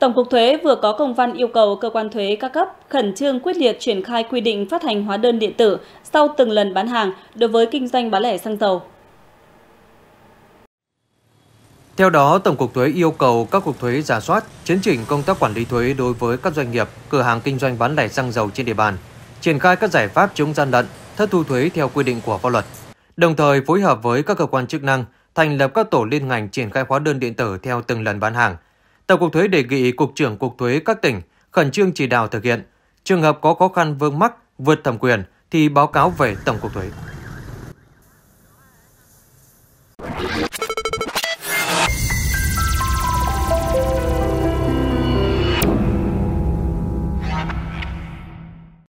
Tổng cục Thuế vừa có công văn yêu cầu cơ quan thuế các cấp khẩn trương quyết liệt triển khai quy định phát hành hóa đơn điện tử sau từng lần bán hàng đối với kinh doanh bán lẻ xăng dầu. Theo đó, Tổng cục Thuế yêu cầu các cục thuế giả soát, chấn chỉnh công tác quản lý thuế đối với các doanh nghiệp, cửa hàng kinh doanh bán lẻ xăng dầu trên địa bàn, triển khai các giải pháp chống gian lận, thất thu thuế theo quy định của pháp luật. Đồng thời phối hợp với các cơ quan chức năng thành lập các tổ liên ngành triển khai hóa đơn điện tử theo từng lần bán hàng – Tổng cục thuế đề nghị Cục trưởng Cục thuế các tỉnh khẩn trương chỉ đạo thực hiện. Trường hợp có khó khăn vướng mắc vượt thẩm quyền thì báo cáo về Tổng cục thuế.